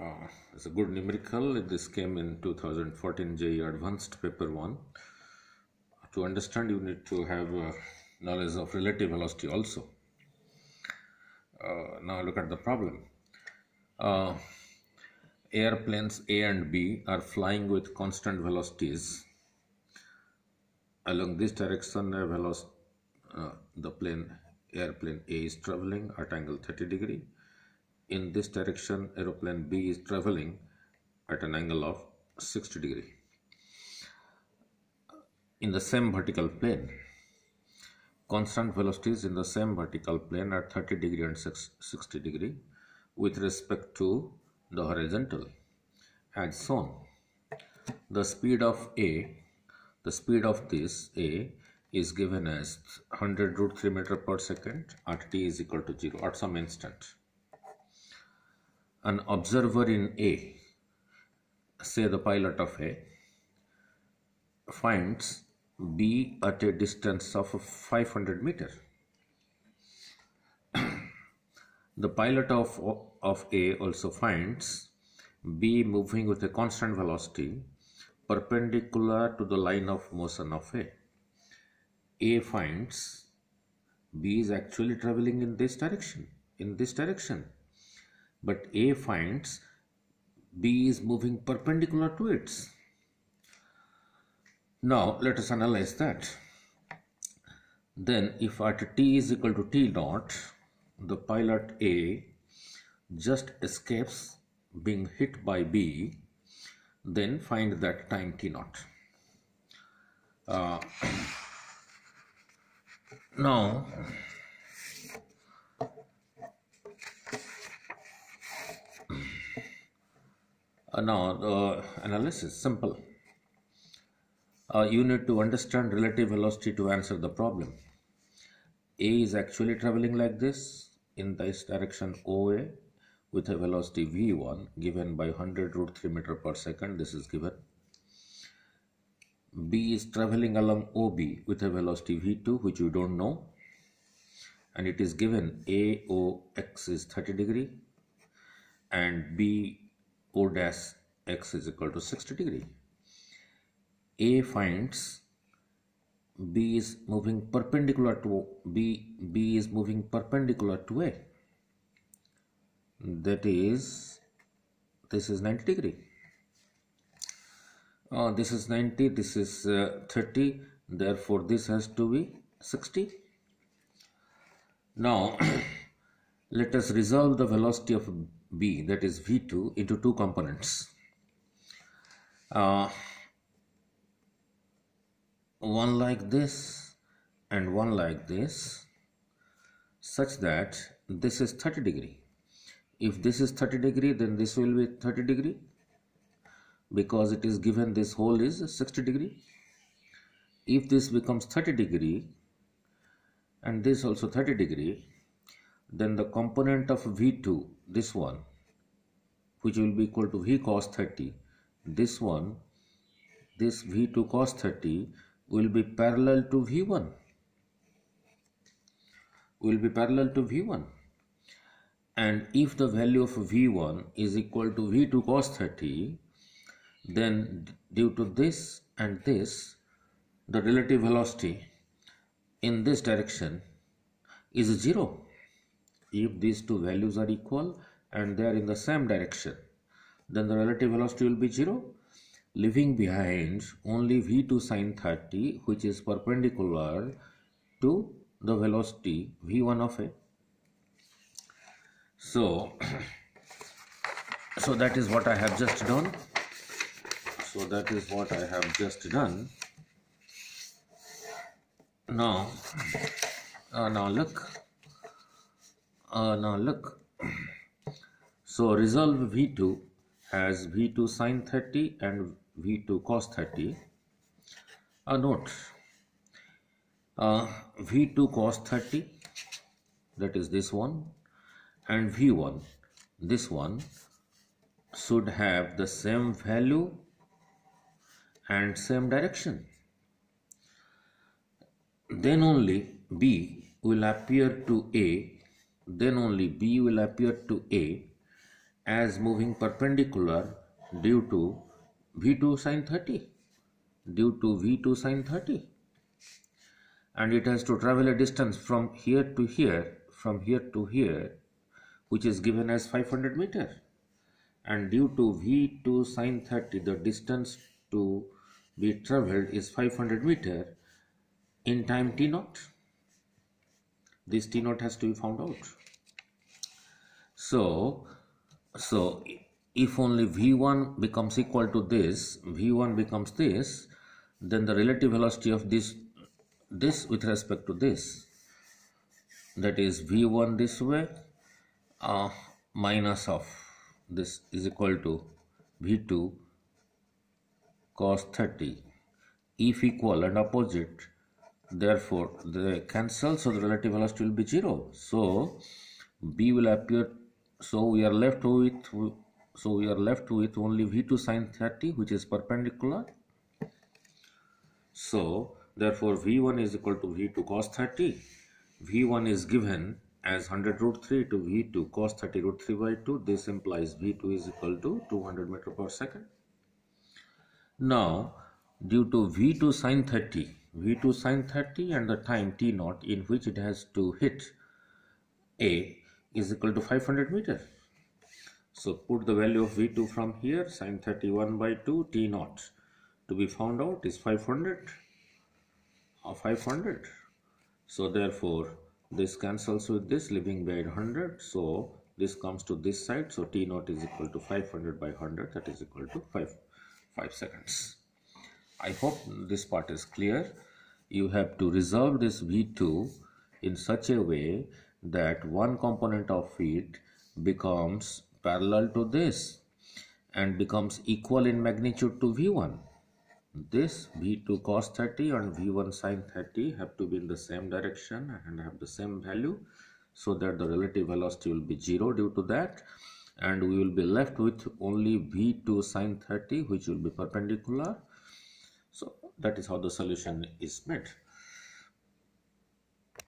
uh, it's a good numerical. This came in 2014 JE Advanced Paper 1. To understand, you need to have uh, knowledge of relative velocity also. Uh, now look at the problem. Uh, airplanes A and B are flying with constant velocities. Along this direction, velocity, uh, the plane airplane A is traveling at angle 30 degree in this direction aeroplane B is traveling at an angle of 60 degree in the same vertical plane constant velocities in the same vertical plane are 30 degree and 60 degree with respect to the horizontal as shown the speed of A the speed of this A is given as 100 root 3 meter per second at t is equal to 0 at some instant an observer in A, say the pilot of A, finds B at a distance of 500 meter. the pilot of, of A also finds B moving with a constant velocity perpendicular to the line of motion of A. A finds B is actually traveling in this direction, in this direction but A finds B is moving perpendicular to it. Now let us analyze that. Then if at t is equal to t naught, the pilot A just escapes being hit by B, then find that time t naught. Uh, now Uh, now, the analysis simple. Uh, you need to understand relative velocity to answer the problem. A is actually traveling like this in this direction OA with a velocity V1 given by 100 root 3 meter per second. This is given. B is traveling along OB with a velocity V2 which you don't know and it is given AOX is 30 degree and B O dash x is equal to 60 degree. A finds B is moving perpendicular to B, B is moving perpendicular to A. That is, this is 90 degree. Uh, this is 90, this is uh, 30, therefore this has to be 60. Now, let us resolve the velocity of B that is V2 into two components. Uh, one like this and one like this such that this is 30 degree. If this is 30 degree then this will be 30 degree because it is given this hole is 60 degree. If this becomes 30 degree and this also 30 degree then the component of V2 this one which will be equal to V cos 30 this one this V2 cos 30 will be parallel to V1 will be parallel to V1 and if the value of V1 is equal to V2 cos 30 then due to this and this the relative velocity in this direction is 0 if these two values are equal and they are in the same direction then the relative velocity will be 0 leaving behind only v2 sine 30 which is perpendicular to the velocity v1 of a so so that is what i have just done so that is what i have just done now uh, now look uh, now look so resolve v2 has v2 sine 30 and v2 cos 30 a uh, note uh, v2 cos 30 that is this one and v1 this one should have the same value and same direction then only b will appear to a then only B will appear to A as moving perpendicular due to V2 sine 30 due to V2 sine 30 and it has to travel a distance from here to here from here to here which is given as 500 meter and due to V2 sine 30 the distance to be traveled is 500 meter in time t naught this t naught has to be found out so so if only v1 becomes equal to this v1 becomes this then the relative velocity of this this with respect to this that is v1 this way uh, minus of this is equal to v2 cos 30 if equal and opposite therefore they cancel so the relative velocity will be zero so b will appear so we are left with so we are left with only v2 sine 30 which is perpendicular so therefore v1 is equal to v2 cos 30 v1 is given as 100 root 3 to v2 cos 30 root 3 by 2 this implies v2 is equal to 200 meter per second now due to v2 sine 30 v2 sine 30 and the time t naught in which it has to hit a is equal to 500 meter so put the value of v2 from here sine 31 by 2 t naught to be found out is 500 or uh, 500 so therefore this cancels with this leaving by 100 so this comes to this side so t naught is equal to 500 by 100 that is equal to 5 5 seconds i hope this part is clear you have to resolve this V2 in such a way that one component of it becomes parallel to this and becomes equal in magnitude to V1. This V2 cos 30 and V1 sin 30 have to be in the same direction and have the same value so that the relative velocity will be 0 due to that and we will be left with only V2 sin 30 which will be perpendicular that is how the solution is made